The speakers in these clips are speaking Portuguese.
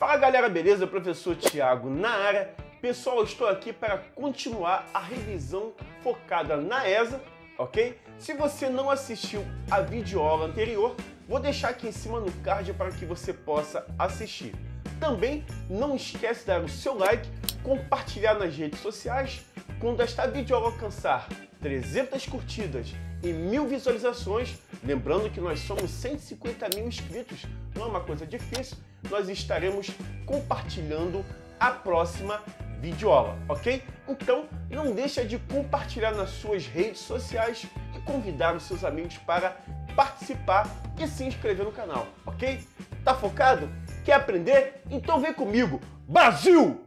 Fala galera, beleza? Professor Tiago na área. Pessoal, estou aqui para continuar a revisão focada na ESA, ok? Se você não assistiu a videoaula anterior, vou deixar aqui em cima no card para que você possa assistir. Também não esquece de dar o seu like, compartilhar nas redes sociais. Quando esta videoaula alcançar 300 curtidas e mil visualizações, lembrando que nós somos 150 mil inscritos, não é uma coisa difícil, nós estaremos compartilhando a próxima videoaula, ok? Então, não deixa de compartilhar nas suas redes sociais e convidar os seus amigos para participar e se inscrever no canal, ok? Tá focado? Quer aprender? Então vem comigo! Brasil!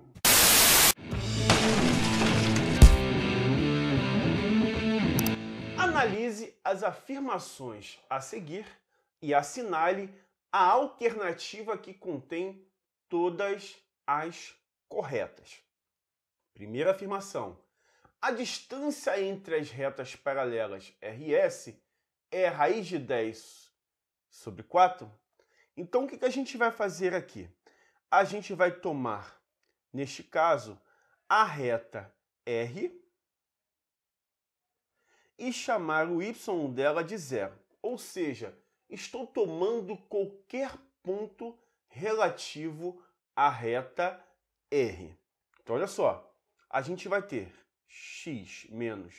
Analise as afirmações a seguir e assinale a alternativa que contém todas as corretas. Primeira afirmação: a distância entre as retas paralelas RS é raiz de 10 sobre 4. Então, o que a gente vai fazer aqui? A gente vai tomar, neste caso, a reta R e chamar o y dela de zero. Ou seja, estou tomando qualquer ponto relativo à reta R. Então, olha só, a gente vai ter x menos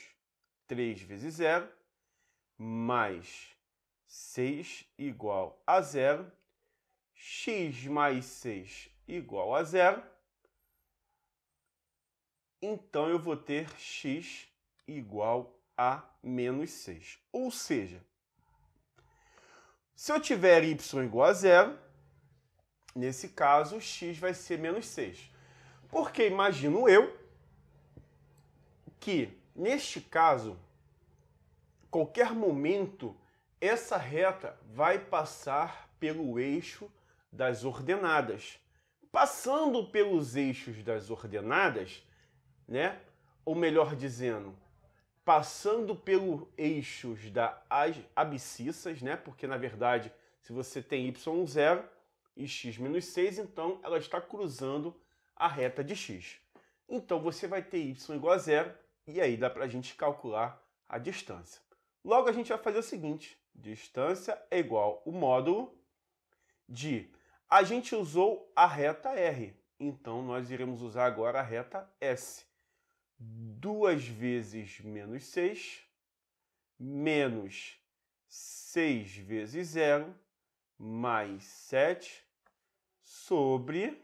3 vezes 0 mais 6 igual a zero, x mais 6 igual a zero, então eu vou ter x igual a menos 6. Ou seja, se eu tiver y igual a zero, nesse caso, x vai ser menos 6. Porque imagino eu que, neste caso, qualquer momento, essa reta vai passar pelo eixo das ordenadas. Passando pelos eixos das ordenadas, né? ou melhor dizendo, passando pelos eixos das abscissas, né? Porque na verdade, se você tem y0 e x menos 6, então ela está cruzando a reta de x. Então você vai ter y igual a zero e aí dá para a gente calcular a distância. Logo a gente vai fazer o seguinte: distância é igual o módulo de a gente usou a reta r, então nós iremos usar agora a reta s. 2 vezes menos 6, menos 6 vezes 0, mais 7, sobre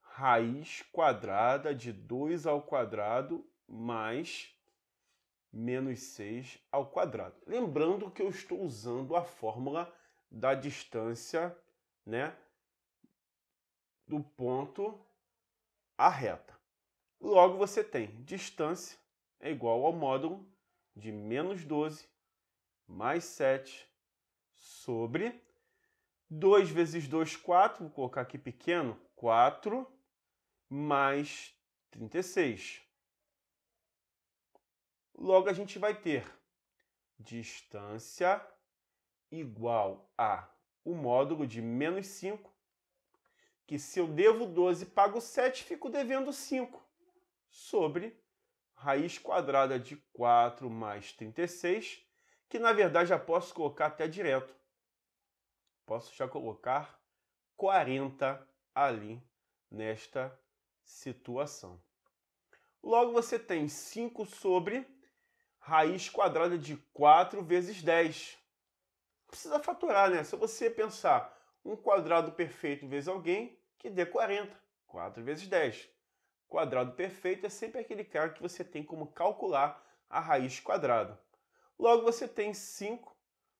raiz quadrada de 2 ao quadrado mais menos 6 ao quadrado. Lembrando que eu estou usando a fórmula da distância né, do ponto à reta. Logo, você tem distância é igual ao módulo de menos 12 mais 7 sobre 2 vezes 2, 4, vou colocar aqui pequeno, 4 mais 36. Logo, a gente vai ter distância igual a o módulo de menos 5, que se eu devo 12 pago 7, fico devendo 5 sobre raiz quadrada de 4 mais 36, que na verdade já posso colocar até direto. Posso já colocar 40 ali nesta situação. Logo, você tem 5 sobre raiz quadrada de 4 vezes 10. Precisa faturar, né? Se você pensar um quadrado perfeito vezes alguém, que dê 40. 4 vezes 10. Quadrado perfeito é sempre aquele cara que você tem como calcular a raiz quadrada. Logo, você tem 5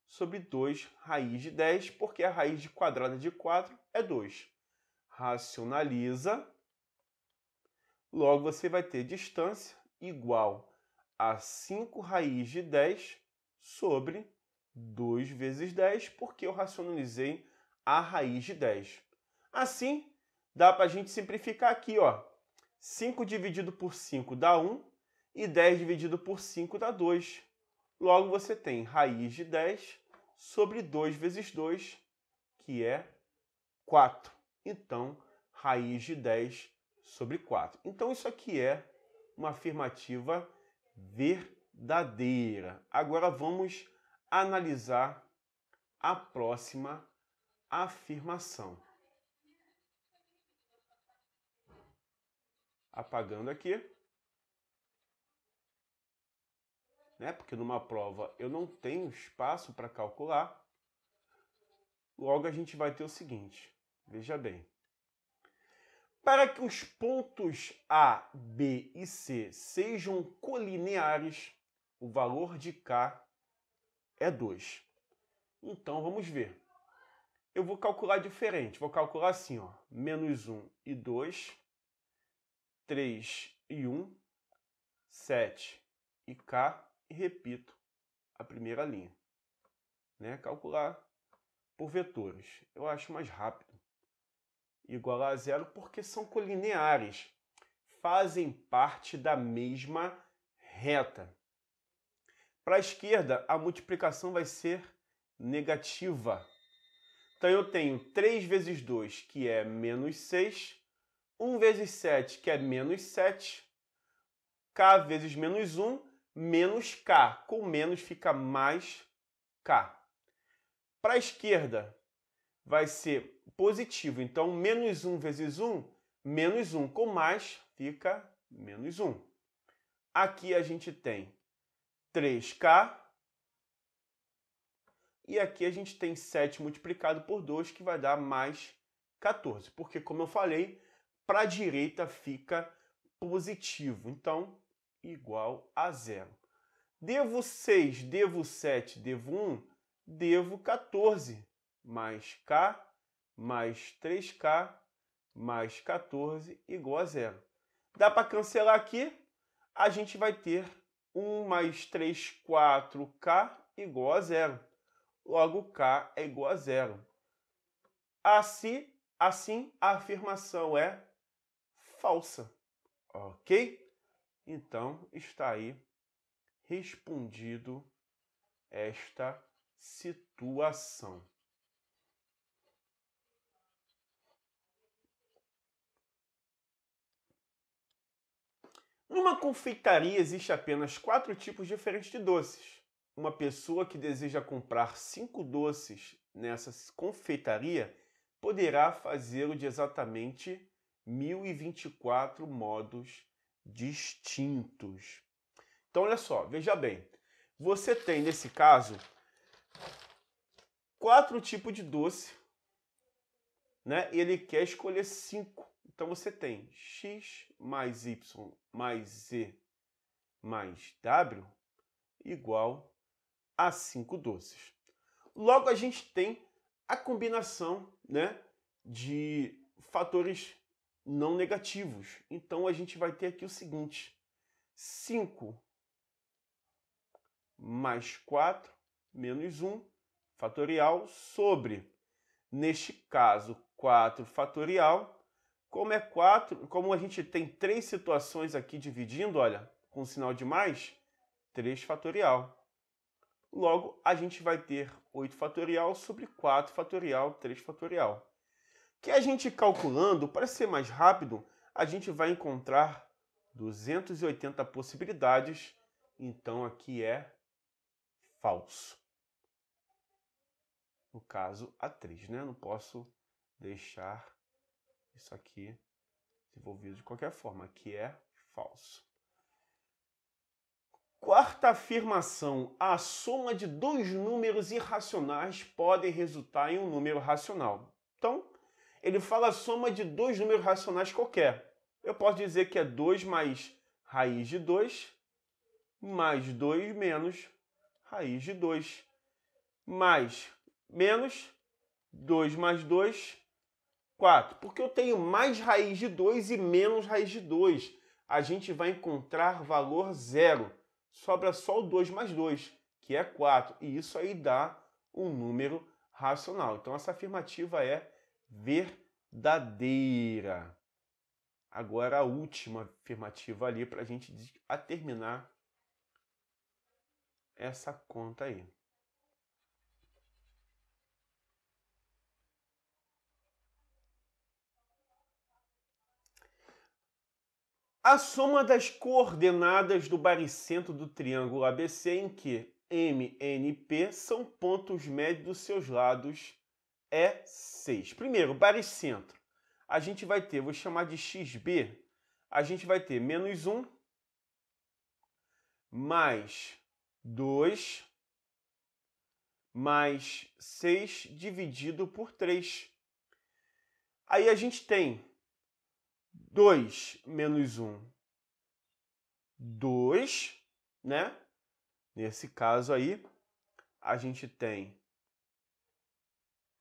sobre 2 raiz de 10, porque a raiz de quadrada de 4 é 2. Racionaliza. Logo, você vai ter distância igual a 5 raiz de 10 sobre 2 vezes 10, porque eu racionalizei a raiz de 10. Assim, dá para a gente simplificar aqui, ó. 5 dividido por 5 dá 1 e 10 dividido por 5 dá 2. Logo, você tem raiz de 10 sobre 2 vezes 2, que é 4. Então, raiz de 10 sobre 4. Então, isso aqui é uma afirmativa verdadeira. Agora, vamos analisar a próxima afirmação. apagando aqui. Né? Porque numa prova eu não tenho espaço para calcular. Logo a gente vai ter o seguinte, veja bem. Para que os pontos A, B e C sejam colineares, o valor de K é 2. Então vamos ver. Eu vou calcular diferente, vou calcular assim, ó, menos 1 e 2 3 e 1, 7 e K e repito a primeira linha. Né? Calcular por vetores. Eu acho mais rápido. Igual a zero porque são colineares. Fazem parte da mesma reta. Para a esquerda, a multiplicação vai ser negativa. Então eu tenho 3 vezes 2, que é menos 6, 1 vezes 7, que é menos 7. K vezes menos 1, menos K. Com menos fica mais K. Para a esquerda, vai ser positivo. Então, menos 1 vezes 1, menos 1. Com mais, fica menos 1. Aqui a gente tem 3K. E aqui a gente tem 7 multiplicado por 2, que vai dar mais 14. Porque, como eu falei, para a direita fica positivo, então igual a zero. Devo 6, devo 7, devo 1, devo 14, mais K, mais 3K, mais 14, igual a zero. Dá para cancelar aqui? A gente vai ter 1 mais 3, 4K, igual a zero. Logo, K é igual a zero. Assim, assim a afirmação é falsa. Ok? Então está aí respondido esta situação. Numa confeitaria existe apenas quatro tipos diferentes de doces. Uma pessoa que deseja comprar cinco doces nessa confeitaria poderá fazê-lo de exatamente 1024 modos distintos. Então, olha só, veja bem. Você tem, nesse caso, quatro tipos de doce, né? E ele quer escolher cinco. Então, você tem x mais y mais z mais w igual a cinco doces. Logo, a gente tem a combinação né, de fatores não negativos. Então a gente vai ter aqui o seguinte: 5 mais 4 menos 1 fatorial sobre, neste caso, 4 fatorial. Como é 4, como a gente tem três situações aqui dividindo, olha, com o sinal de mais, 3 fatorial. Logo, a gente vai ter 8 fatorial sobre 4 fatorial, 3 fatorial que a gente calculando, para ser mais rápido, a gente vai encontrar 280 possibilidades, então aqui é falso. No caso, a 3, né? Não posso deixar isso aqui desenvolvido de qualquer forma, aqui é falso. Quarta afirmação: a soma de dois números irracionais pode resultar em um número racional ele fala a soma de dois números racionais qualquer. Eu posso dizer que é 2 mais raiz de 2, mais 2 menos raiz de 2, mais menos 2 mais 2, 4. Porque eu tenho mais raiz de 2 e menos raiz de 2. A gente vai encontrar valor zero. Sobra só o 2 mais 2, que é 4. E isso aí dá um número racional. Então, essa afirmativa é verdadeira. Agora a última afirmativa ali para a gente a terminar essa conta aí. A soma das coordenadas do baricentro do triângulo ABC em que M, N e P são pontos médios dos seus lados é 6. Primeiro, baricentro. A gente vai ter, vou chamar de xb, a gente vai ter menos 1 mais 2 mais 6 dividido por 3. Aí a gente tem 2 menos 1, 2, né? Nesse caso aí, a gente tem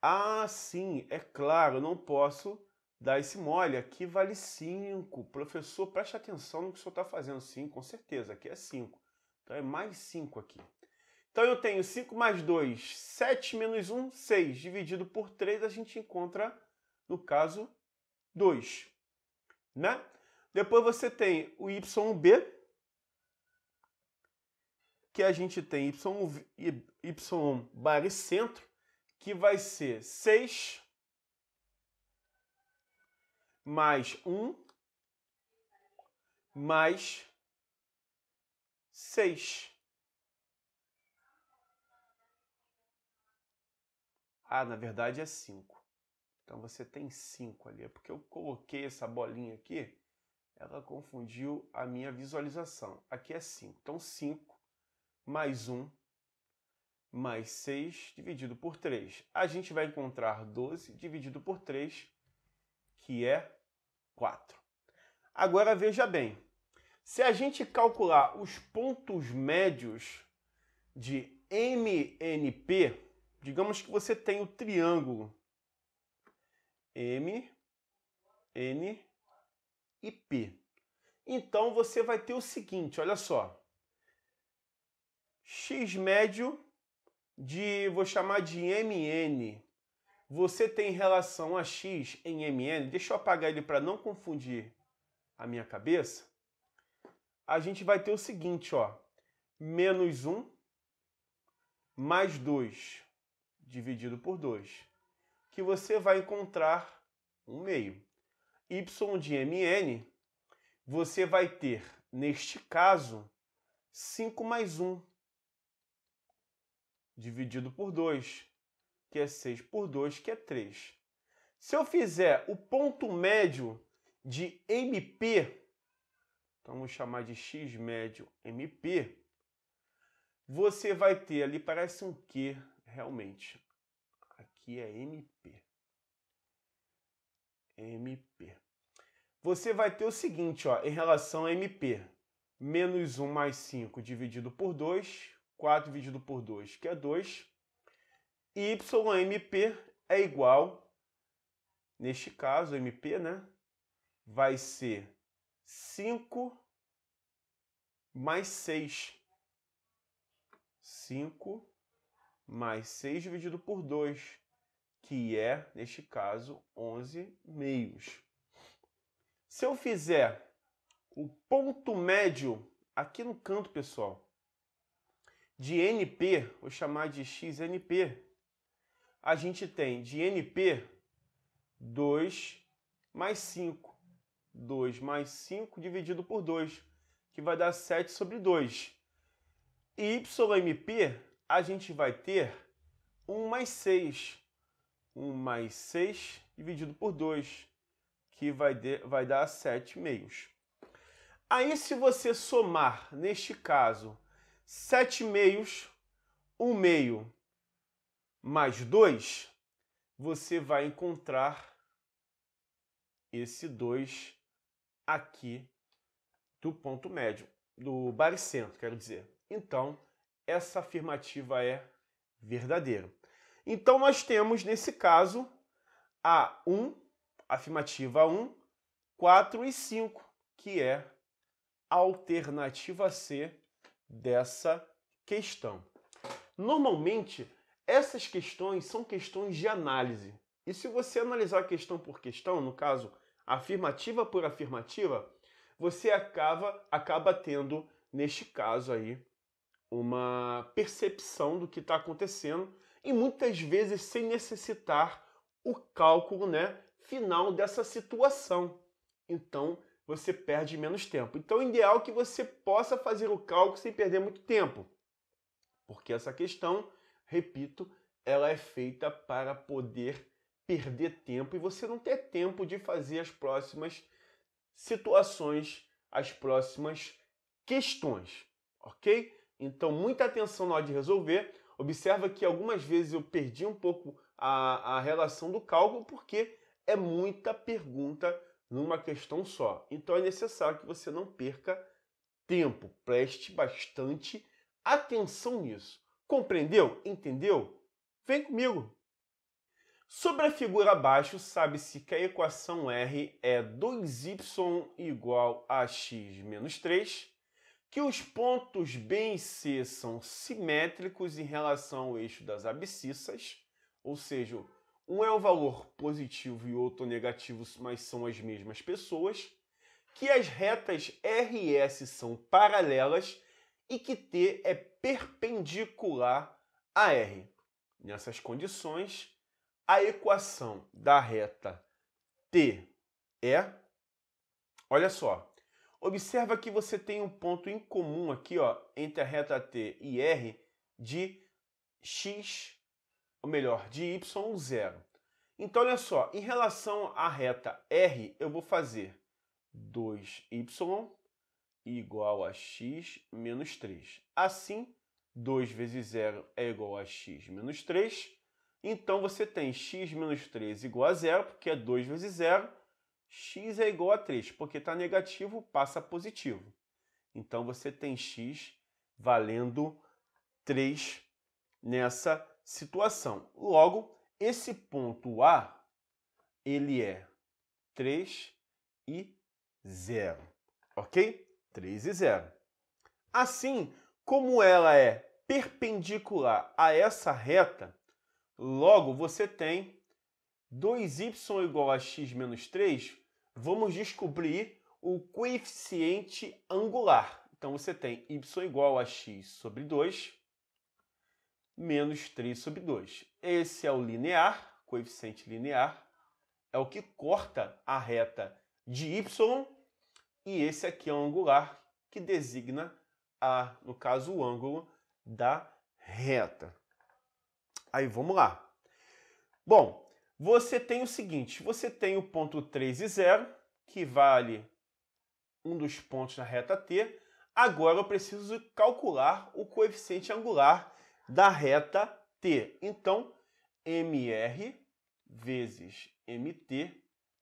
ah, sim, é claro, não posso dar esse mole. Aqui vale 5. Professor, preste atenção no que o senhor está fazendo. Sim, com certeza, aqui é 5. Então é mais 5 aqui. Então eu tenho 5 mais 2, 7 menos 1, 6. Dividido por 3, a gente encontra, no caso, 2. Né? Depois você tem o YB, que a gente tem y, y centro que vai ser 6 mais 1 mais 6. Ah, na verdade é 5. Então você tem 5 ali. É porque eu coloquei essa bolinha aqui, ela confundiu a minha visualização. Aqui é 5. Então 5 mais 1 mais 6 dividido por 3. A gente vai encontrar 12 dividido por 3, que é 4. Agora veja bem, se a gente calcular os pontos médios de MNP, digamos que você tem o triângulo M, N e P. Então você vai ter o seguinte, olha só. X médio de, vou chamar de MN. Você tem relação a X em MN? Deixa eu apagar ele para não confundir a minha cabeça. A gente vai ter o seguinte, ó. Menos 1 mais 2 dividido por 2, que você vai encontrar um meio. Y de MN, você vai ter, neste caso, 5 mais 1 dividido por 2, que é 6 por 2, que é 3. Se eu fizer o ponto médio de MP, então vamos chamar de x médio MP, você vai ter ali, parece um Q realmente. Aqui é MP. MP. Você vai ter o seguinte, ó, em relação a MP, menos 1 mais 5 dividido por 2, 4 dividido por 2, que é 2. E YMP é igual, neste caso, MP, né? Vai ser 5 mais 6. 5 mais 6 dividido por 2, que é, neste caso, 11 meios. Se eu fizer o ponto médio aqui no canto, pessoal, de NP, vou chamar de XNP, a gente tem de NP 2 mais 5. 2 mais 5 dividido por 2, que vai dar 7 sobre 2. E YMP, a gente vai ter 1 mais 6. 1 mais 6 dividido por 2, que vai, de, vai dar 7 meios. Aí, se você somar, neste caso, 7 meios, 1 meio mais 2, você vai encontrar esse 2 aqui do ponto médio, do baricentro, quero dizer. Então, essa afirmativa é verdadeira. Então, nós temos, nesse caso, a 1, afirmativa 1, 4 e 5, que é a alternativa C dessa questão. Normalmente, essas questões são questões de análise. E se você analisar questão por questão, no caso, afirmativa por afirmativa, você acaba, acaba tendo, neste caso aí, uma percepção do que está acontecendo e muitas vezes sem necessitar o cálculo né, final dessa situação. Então, você perde menos tempo. Então, o é ideal é que você possa fazer o cálculo sem perder muito tempo, porque essa questão, repito, ela é feita para poder perder tempo e você não ter tempo de fazer as próximas situações, as próximas questões, ok? Então, muita atenção na hora de resolver. Observa que algumas vezes eu perdi um pouco a, a relação do cálculo porque é muita pergunta numa questão só. Então é necessário que você não perca tempo, preste bastante atenção nisso. Compreendeu? Entendeu? Vem comigo! Sobre a figura abaixo, sabe-se que a equação R é 2y igual a x menos 3, que os pontos B e C são simétricos em relação ao eixo das abscissas, ou seja, um é um valor positivo e outro negativo, mas são as mesmas pessoas, que as retas RS são paralelas e que T é perpendicular a R. Nessas condições, a equação da reta T é, olha só, observa que você tem um ponto em comum aqui, ó, entre a reta T e R de x ou melhor, de y, zero. Então, olha só, em relação à reta R, eu vou fazer 2y igual a x menos 3. Assim, 2 vezes zero é igual a x menos 3. Então, você tem x menos 3 igual a zero, porque é 2 vezes zero. x é igual a 3, porque está negativo, passa positivo. Então, você tem x valendo 3 nessa situação. Logo, esse ponto A ele é 3 e 0, ok? 3 e 0. Assim, como ela é perpendicular a essa reta, logo você tem 2y igual a x menos 3, vamos descobrir o coeficiente angular. Então você tem y igual a x sobre 2 menos 3 sobre 2. Esse é o linear, coeficiente linear, é o que corta a reta de y, e esse aqui é o angular, que designa, a, no caso, o ângulo da reta. Aí vamos lá. Bom, você tem o seguinte, você tem o ponto 3 e 0, que vale um dos pontos na reta t. Agora eu preciso calcular o coeficiente angular da reta T. Então, MR vezes MT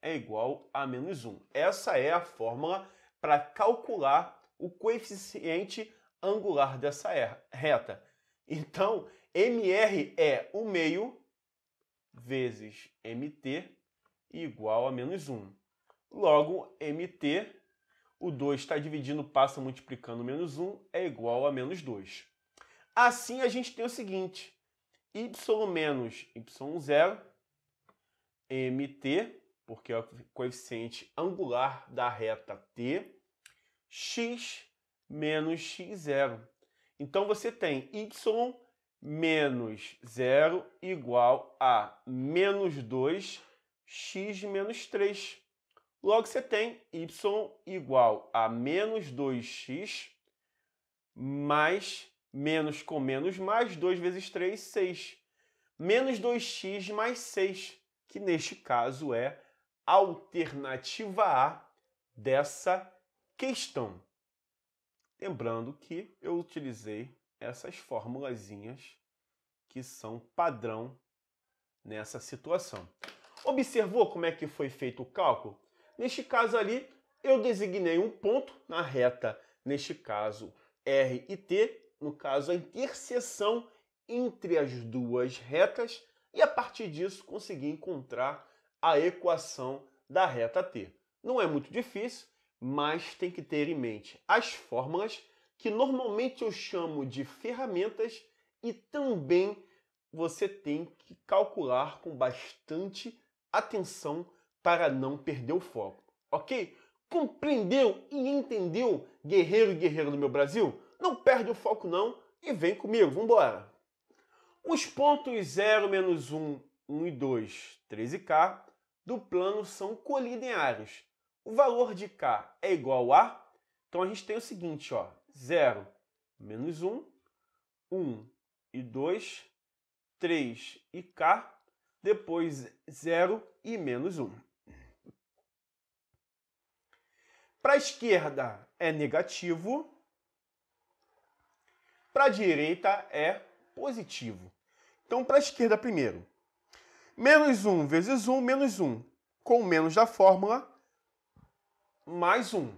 é igual a menos 1. Essa é a fórmula para calcular o coeficiente angular dessa er, reta. Então, MR é 1 meio vezes MT igual a menos 1. Logo, MT, o 2 está dividindo, passa multiplicando menos 1, é igual a menos 2. Assim, a gente tem o seguinte, y menos y0, mt, porque é o coeficiente angular da reta t, x menos x0. Então, você tem y menos 0 igual a menos 2 x menos 3. Logo, você tem y igual a menos 2x mais Menos com menos mais 2 vezes 3, 6. Menos 2x mais 6, que neste caso é a alternativa A dessa questão. Lembrando que eu utilizei essas formulazinhas que são padrão nessa situação. Observou como é que foi feito o cálculo? Neste caso ali, eu designei um ponto na reta, neste caso R e T, no caso, a interseção entre as duas retas e a partir disso conseguir encontrar a equação da reta t. Não é muito difícil, mas tem que ter em mente as fórmulas que normalmente eu chamo de ferramentas e também você tem que calcular com bastante atenção para não perder o foco, ok? Compreendeu e entendeu, guerreiro e guerreira do meu Brasil? Não perde o foco não e vem comigo, vamos embora. Os pontos 0, menos 1, 1 e 2, 13K, do plano são colineares. O valor de K é igual a... Então a gente tem o seguinte, ó, 0, menos 1, 1 e 2, 3 e K, depois 0 e menos 1. Para a esquerda é negativo, para a direita é positivo. Então, para a esquerda primeiro. Menos 1 vezes 1, menos 1. Com o menos da fórmula, mais 1.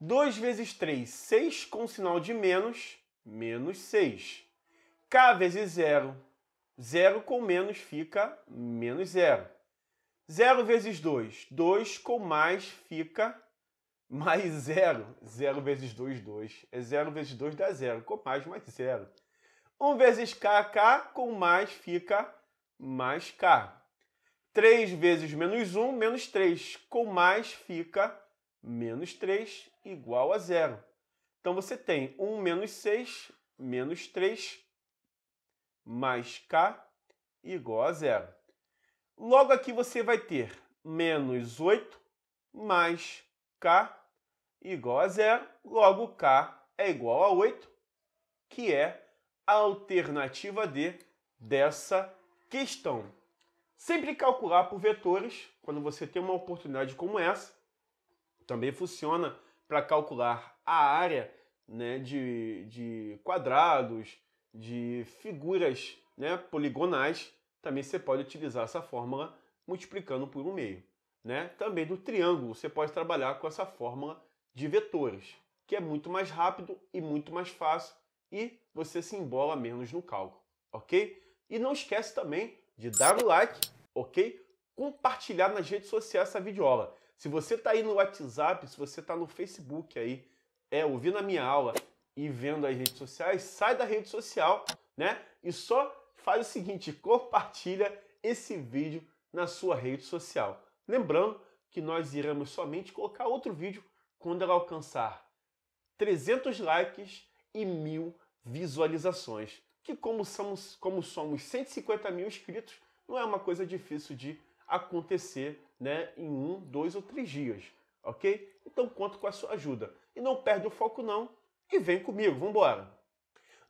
2 vezes 3, 6 com sinal de menos, menos 6. K vezes 0, 0 com menos fica menos 0. 0 vezes 2, 2 com mais fica mais 0. 0 vezes 2, 2. É 0 vezes 2 dá 0. Com mais, mais 0. 1 vezes k, k, com mais fica mais k. 3 vezes menos 1, menos 3. Com mais fica menos 3, igual a zero. Então você tem 1 menos 6, menos 3, mais k, igual a zero. Logo aqui você vai ter menos 8, mais k igual a zero, logo k é igual a 8, que é a alternativa D dessa questão. Sempre calcular por vetores, quando você tem uma oportunidade como essa, também funciona para calcular a área né, de, de quadrados, de figuras né, poligonais, também você pode utilizar essa fórmula multiplicando por um meio né? Também do triângulo você pode trabalhar com essa fórmula de vetores, que é muito mais rápido e muito mais fácil e você se embola menos no cálculo, ok? E não esquece também de dar o like, ok? Compartilhar nas redes sociais essa videoaula. Se você está aí no WhatsApp, se você está no Facebook aí, é, ouvindo a minha aula e vendo as redes sociais, sai da rede social, né? E só faz o seguinte, compartilha esse vídeo na sua rede social. Lembrando que nós iremos somente colocar outro vídeo quando ela alcançar 300 likes e mil visualizações, que como somos, como somos 150 mil inscritos, não é uma coisa difícil de acontecer né, em um, dois ou três dias, ok? Então conto com a sua ajuda. E não perde o foco não e vem comigo, vamos embora!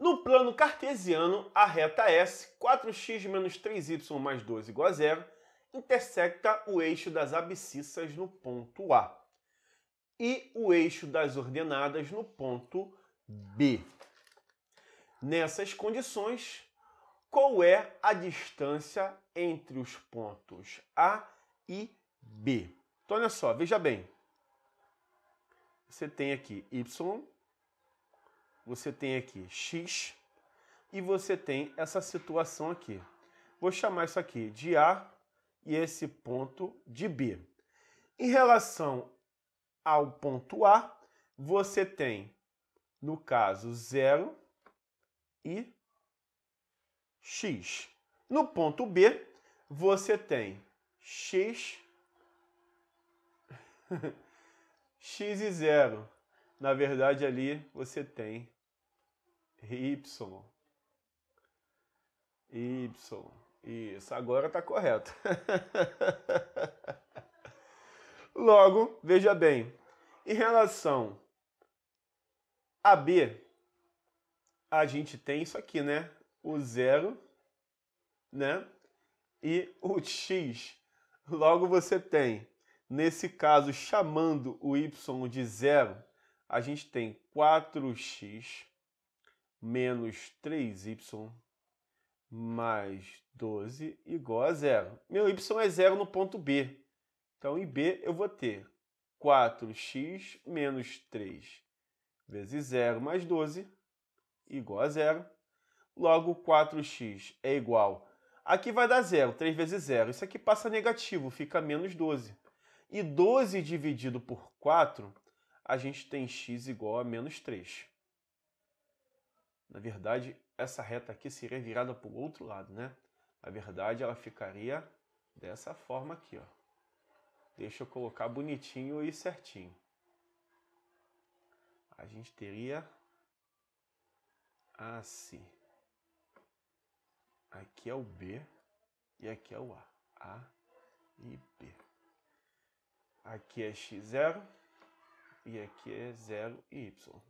No plano cartesiano, a reta S, 4x menos 3y mais 2 igual a zero, intersecta o eixo das abscissas no ponto A e o eixo das ordenadas no ponto B. Nessas condições, qual é a distância entre os pontos A e B? Então, olha só, veja bem. Você tem aqui Y, você tem aqui X e você tem essa situação aqui. Vou chamar isso aqui de A e esse ponto de B. Em relação ao ponto A, você tem, no caso, 0 e x. No ponto B, você tem x, x e 0. Na verdade, ali você tem y, y. Isso, agora está correto. Logo, veja bem, em relação a B, a gente tem isso aqui, né? O zero, né? E o x. Logo, você tem, nesse caso, chamando o y de zero, a gente tem 4x menos 3y mais 12 igual a zero. Meu y é zero no ponto B. Então, em B, eu vou ter 4x menos 3 vezes 0 mais 12 igual a zero. Logo, 4x é igual... Aqui vai dar zero, 3 vezes zero. Isso aqui passa negativo, fica menos 12. E 12 dividido por 4, a gente tem x igual a menos 3. Na verdade, essa reta aqui seria virada para o outro lado, né? Na verdade, ela ficaria dessa forma aqui, ó. Deixa eu colocar bonitinho e certinho. A gente teria assim. Aqui é o B e aqui é o A. A e B. Aqui é X0 e aqui é 0 e Y.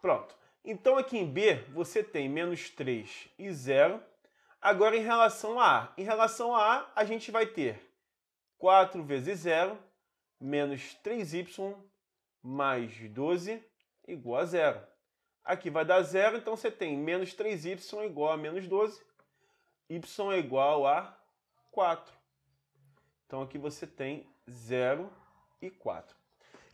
Pronto. Então aqui em B você tem menos 3 e 0. Agora em relação a A. Em relação a A, a gente vai ter 4 vezes 0 menos 3y mais 12 igual a 0. Aqui vai dar 0, então você tem menos 3y igual a menos 12. y é igual a 4. Então aqui você tem 0 e 4.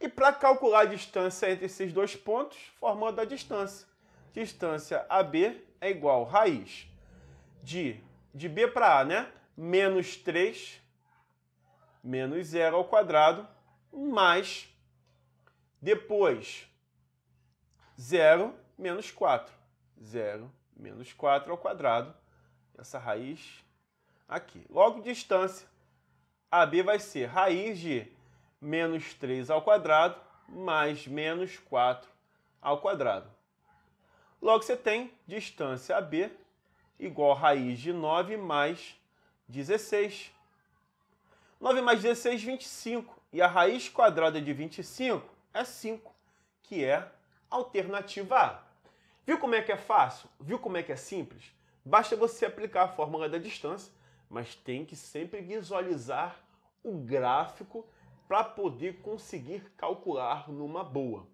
E para calcular a distância entre esses dois pontos, formando a distância. Distância AB é igual raiz de, de B para A, né? Menos 3 menos 0 ao quadrado, mais depois 0 menos 4. 0 menos 4 ao quadrado, essa raiz aqui. Logo, distância. AB vai ser raiz de menos 3 ao quadrado mais menos 4 ao quadrado. Logo, você tem distância AB igual a raiz de 9 mais 16. 9 mais 16, 25. E a raiz quadrada de 25 é 5, que é alternativa A. Viu como é que é fácil? Viu como é que é simples? Basta você aplicar a fórmula da distância, mas tem que sempre visualizar o gráfico para poder conseguir calcular numa boa.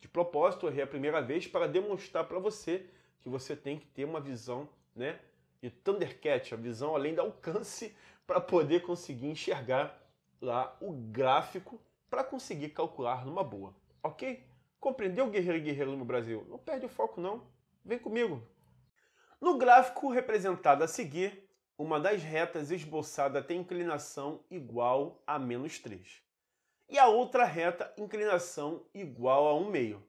De propósito, é errei a primeira vez para demonstrar para você que você tem que ter uma visão né, de Thundercat, a visão além do alcance, para poder conseguir enxergar lá o gráfico para conseguir calcular numa boa. Ok? Compreendeu guerreiro e guerreiro no Brasil? Não perde o foco não. Vem comigo. No gráfico representado a seguir, uma das retas esboçada tem inclinação igual a menos 3 e a outra reta inclinação igual a 1 meio.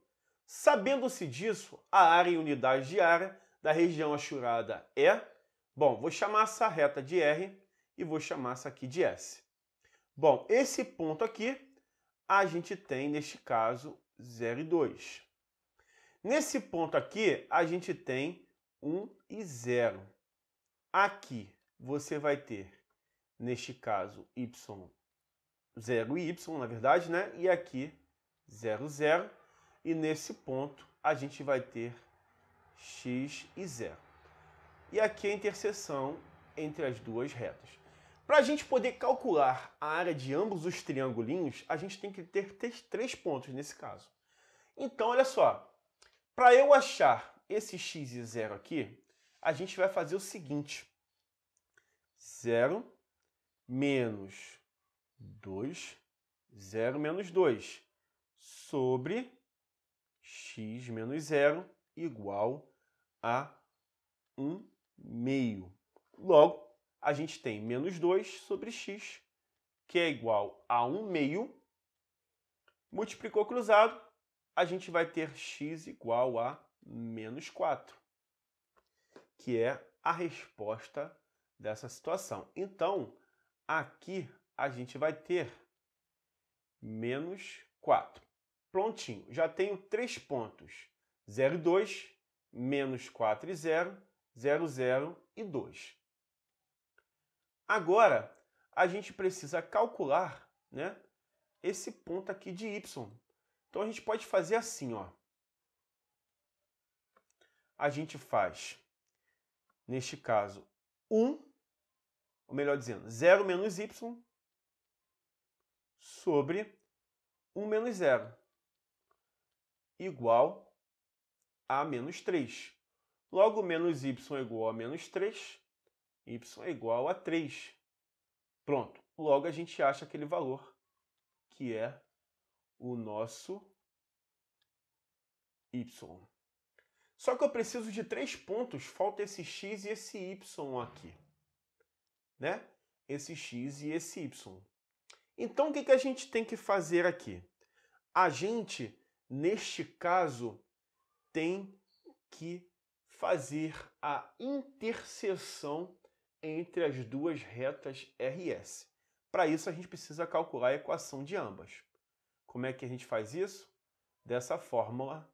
Sabendo-se disso, a área em unidade de área da região achurada é, bom, vou chamar essa reta de R e vou chamar essa aqui de S. Bom, esse ponto aqui a gente tem, neste caso, 0 e 2. Nesse ponto aqui, a gente tem 1 e 0. Aqui você vai ter, neste caso, y 0 e y, na verdade, né? E aqui 0, 0. E nesse ponto a gente vai ter x e 0. E aqui é a interseção entre as duas retas. Para a gente poder calcular a área de ambos os triangulinhos, a gente tem que ter três pontos nesse caso. Então, olha só. Para eu achar esse x e 0 aqui, a gente vai fazer o seguinte. 0 menos 2, 0 menos 2, sobre x menos 0 igual a 1 meio. Logo, a gente tem menos 2 sobre x, que é igual a 1 meio. Multiplicou cruzado, a gente vai ter x igual a menos 4, que é a resposta dessa situação. Então, aqui a gente vai ter menos 4. Prontinho, já tenho três pontos. 0 e 2, menos 4 e 0, 0, 0 e 2. Agora, a gente precisa calcular né, esse ponto aqui de y. Então, a gente pode fazer assim, ó. A gente faz, neste caso, 1, ou melhor dizendo, 0 menos y sobre 1 menos 0 igual a menos 3. Logo, menos y é igual a menos 3, y é igual a 3. Pronto. Logo, a gente acha aquele valor que é o nosso y. Só que eu preciso de três pontos, falta esse x e esse y aqui, né? Esse x e esse y. Então o que, que a gente tem que fazer aqui? A gente, neste caso, tem que fazer a interseção entre as duas retas RS. Para isso, a gente precisa calcular a equação de ambas. Como é que a gente faz isso? Dessa fórmula,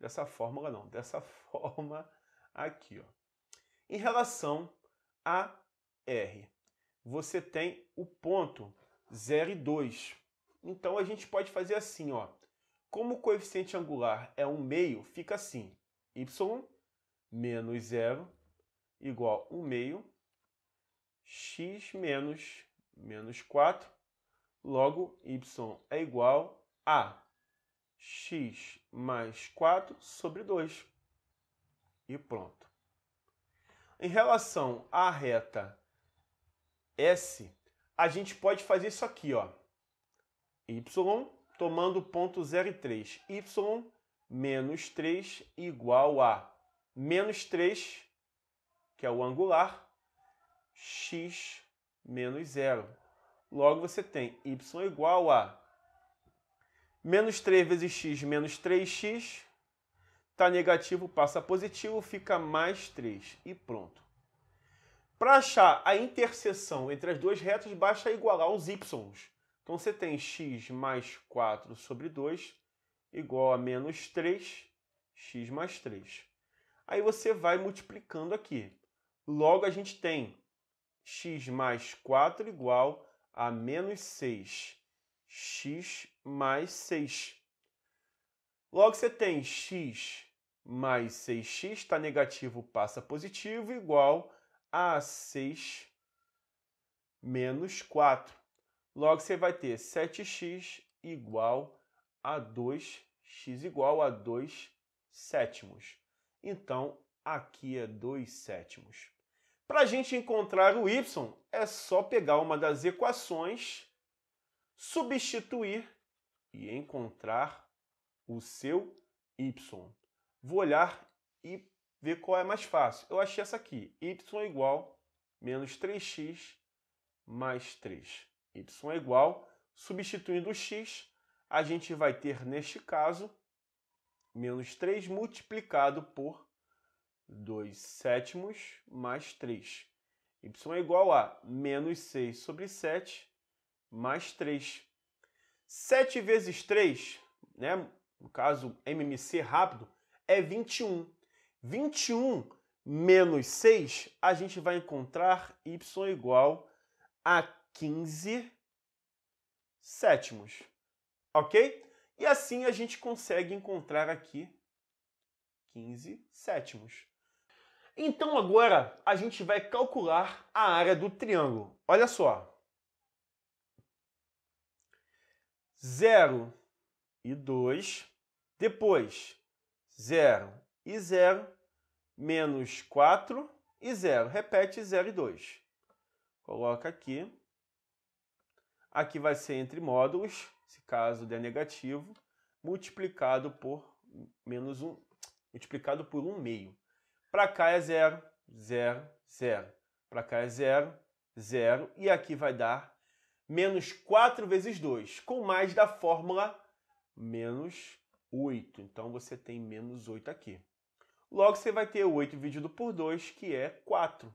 dessa fórmula não, dessa forma aqui. Ó. Em relação a R, você tem o ponto 0 e 2. Então a gente pode fazer assim, ó. Como o coeficiente angular é 1 meio, fica assim. y menos 0 igual 1 meio x menos menos 4. Logo, y é igual a x mais 4 sobre 2. E pronto. Em relação à reta S, a gente pode fazer isso aqui, ó. Y tomando ponto 0 e 3. Y menos 3 igual a menos 3, que é o angular, x menos 0. Logo, você tem y igual a menos 3 vezes x menos 3x. Está negativo, passa positivo, fica mais 3 e pronto. Para achar a interseção entre as duas retas, basta igualar os y. Então você tem x mais 4 sobre 2 igual a menos 3, x mais 3. Aí você vai multiplicando aqui. Logo a gente tem x mais 4 igual a menos 6, x mais 6. Logo você tem x mais 6x está negativo, passa positivo, igual a6 menos 4. Logo, você vai ter 7x igual a 2x igual a 2 sétimos. Então, aqui é 2 sétimos. Para a gente encontrar o y, é só pegar uma das equações, substituir e encontrar o seu y. Vou olhar e ver qual é mais fácil. Eu achei essa aqui, y igual menos 3x mais 3. y é igual, substituindo o x, a gente vai ter, neste caso, menos 3 multiplicado por 2 sétimos mais 3. y é igual a menos 6 sobre 7 mais 3. 7 vezes 3, né, no caso MMC rápido, é 21. 21 menos 6, a gente vai encontrar y igual a 15 sétimos, ok? E assim a gente consegue encontrar aqui 15 sétimos. Então agora a gente vai calcular a área do triângulo. Olha só. 0 e 2, depois 0 e 0, menos 4 e 0. Repete 0 e 2. Coloca aqui. Aqui vai ser entre módulos, se caso der negativo, multiplicado por menos 1, multiplicado por 1 meio. Para cá é 0, 0, 0. Para cá é 0, 0. E aqui vai dar menos 4 vezes 2, com mais da fórmula menos 8. Então você tem menos 8 aqui. Logo, você vai ter 8 dividido por 2, que é 4.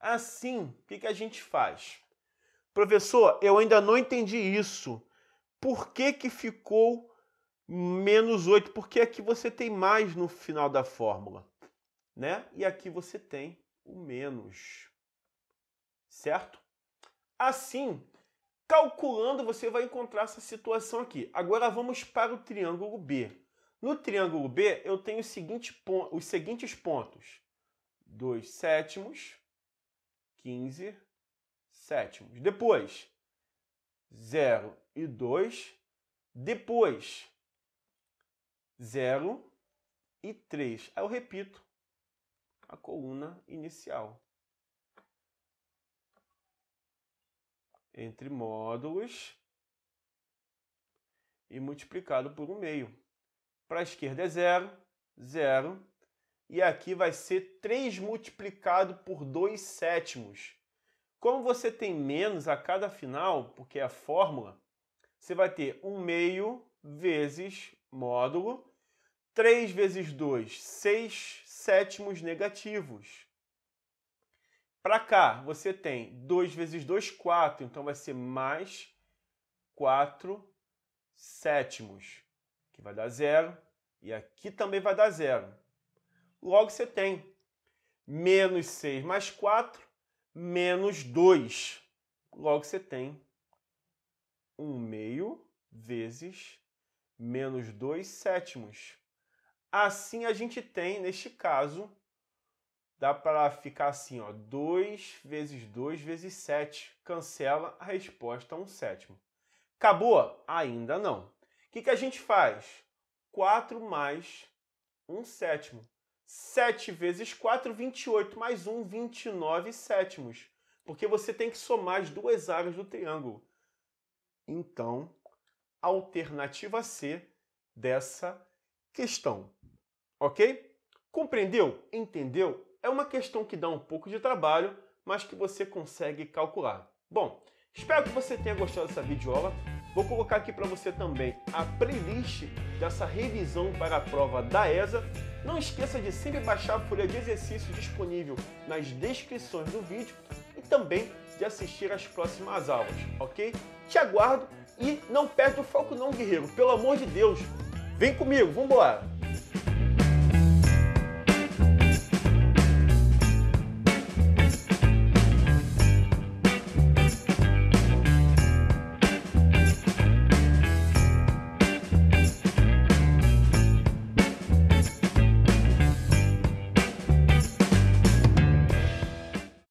Assim, o que, que a gente faz? Professor, eu ainda não entendi isso. Por que, que ficou menos 8? Porque aqui você tem mais no final da fórmula, né? E aqui você tem o menos, certo? Assim, calculando, você vai encontrar essa situação aqui. Agora vamos para o triângulo B. No triângulo B, eu tenho os seguintes pontos: 2 sétimos, 15 sétimos. Depois, 0 e 2. Depois, 0 e 3. Aí eu repito a coluna inicial. Entre módulos e multiplicado por um meio. Para a esquerda é zero, zero. E aqui vai ser 3 multiplicado por 2 sétimos. Como você tem menos a cada final, porque é a fórmula, você vai ter 1 meio vezes módulo. 3 vezes 2, 6 sétimos negativos. Para cá, você tem 2 vezes 2, 4. Então, vai ser mais 4 sétimos que vai dar zero, e aqui também vai dar zero. Logo você tem menos 6 mais 4, menos 2. Logo você tem 1 meio vezes menos 2 sétimos. Assim a gente tem, neste caso, dá para ficar assim, ó, 2 vezes 2 vezes 7. Cancela a resposta 1 sétimo. Acabou? Ainda não. O que, que a gente faz? 4 mais 1 sétimo. 7 vezes 4, 28, mais 1, 29 sétimos. Porque você tem que somar as duas áreas do triângulo. Então, alternativa C dessa questão. Ok? Compreendeu? Entendeu? É uma questão que dá um pouco de trabalho, mas que você consegue calcular. Bom, espero que você tenha gostado dessa videoaula. Vou colocar aqui para você também a playlist dessa revisão para a prova da ESA. Não esqueça de sempre baixar a folha de exercício disponível nas descrições do vídeo e também de assistir às próximas aulas, ok? Te aguardo e não perde o foco não, guerreiro. Pelo amor de Deus, vem comigo, vamos embora!